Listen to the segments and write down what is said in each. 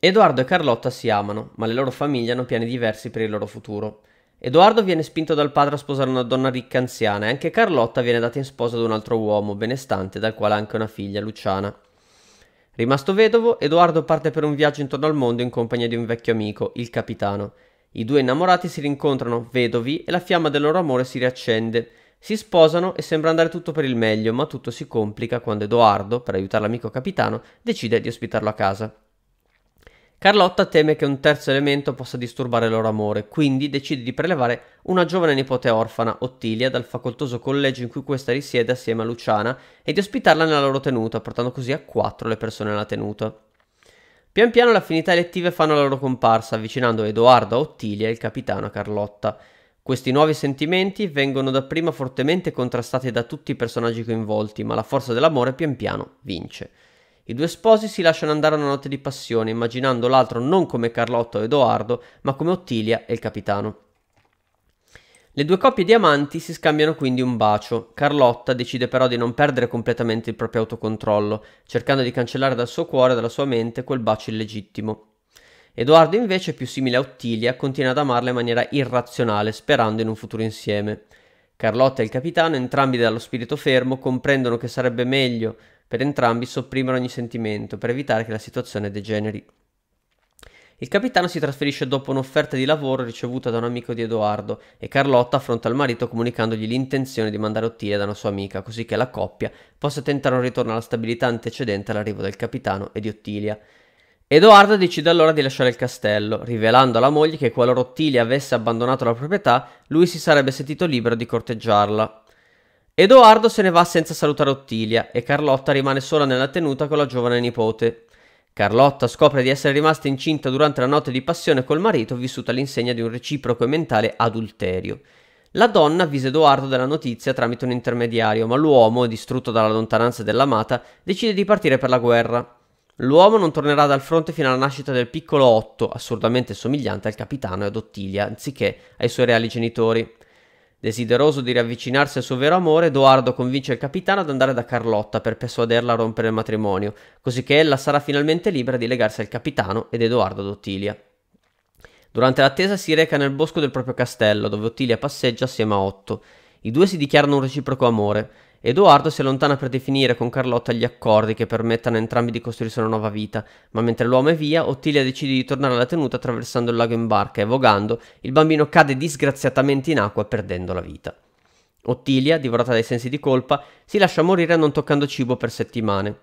Edoardo e Carlotta si amano, ma le loro famiglie hanno piani diversi per il loro futuro. Edoardo viene spinto dal padre a sposare una donna ricca anziana e anche Carlotta viene data in sposa ad un altro uomo benestante dal quale ha anche una figlia, Luciana. Rimasto vedovo, Edoardo parte per un viaggio intorno al mondo in compagnia di un vecchio amico, il capitano. I due innamorati si rincontrano, vedovi, e la fiamma del loro amore si riaccende. Si sposano e sembra andare tutto per il meglio, ma tutto si complica quando Edoardo, per aiutare l'amico capitano, decide di ospitarlo a casa. Carlotta teme che un terzo elemento possa disturbare il loro amore, quindi decide di prelevare una giovane nipote orfana, Ottilia, dal facoltoso collegio in cui questa risiede assieme a Luciana e di ospitarla nella loro tenuta, portando così a quattro le persone alla tenuta. Pian piano le affinità elettive fanno la loro comparsa, avvicinando Edoardo a Ottilia e il capitano a Carlotta. Questi nuovi sentimenti vengono dapprima fortemente contrastati da tutti i personaggi coinvolti, ma la forza dell'amore pian piano vince. I due sposi si lasciano andare a una notte di passione, immaginando l'altro non come Carlotta o Edoardo, ma come Ottilia e il capitano. Le due coppie di amanti si scambiano quindi un bacio. Carlotta decide però di non perdere completamente il proprio autocontrollo, cercando di cancellare dal suo cuore e dalla sua mente quel bacio illegittimo. Edoardo invece, più simile a Ottilia, continua ad amarla in maniera irrazionale, sperando in un futuro insieme. Carlotta e il capitano, entrambi dallo spirito fermo, comprendono che sarebbe meglio per entrambi sopprimere ogni sentimento per evitare che la situazione degeneri. Il capitano si trasferisce dopo un'offerta di lavoro ricevuta da un amico di Edoardo e Carlotta affronta il marito comunicandogli l'intenzione di mandare Ottilia da una sua amica così che la coppia possa tentare un ritorno alla stabilità antecedente all'arrivo del capitano e di Ottilia. Edoardo decide allora di lasciare il castello, rivelando alla moglie che qualora Ottilia avesse abbandonato la proprietà, lui si sarebbe sentito libero di corteggiarla. Edoardo se ne va senza salutare Ottilia e Carlotta rimane sola nella tenuta con la giovane nipote. Carlotta scopre di essere rimasta incinta durante la notte di passione col marito vissuta all'insegna di un reciproco e mentale adulterio. La donna avvisa Edoardo della notizia tramite un intermediario, ma l'uomo, distrutto dalla lontananza dell'amata, decide di partire per la guerra. L'uomo non tornerà dal fronte fino alla nascita del piccolo Otto, assurdamente somigliante al capitano e ad Ottilia, anziché ai suoi reali genitori. Desideroso di riavvicinarsi al suo vero amore, Edoardo convince il capitano ad andare da Carlotta per persuaderla a rompere il matrimonio, così che ella sarà finalmente libera di legarsi al capitano ed Edoardo ad Ottilia. Durante l'attesa si reca nel bosco del proprio castello, dove Ottilia passeggia assieme a Otto. I due si dichiarano un reciproco amore, Edoardo si allontana per definire con Carlotta gli accordi che permettano a entrambi di costruirsi una nuova vita, ma mentre l'uomo è via, Ottilia decide di tornare alla tenuta attraversando il lago in barca e vogando, il bambino cade disgraziatamente in acqua perdendo la vita. Ottilia, divorata dai sensi di colpa, si lascia morire non toccando cibo per settimane.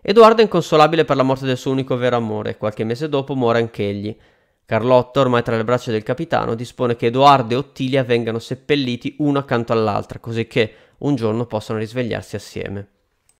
Edoardo è inconsolabile per la morte del suo unico vero amore, e qualche mese dopo muore anch'egli, Carlotta, ormai tra le braccia del capitano, dispone che Edoardo e Ottilia vengano seppelliti uno accanto all'altra, cosicché un giorno possano risvegliarsi assieme.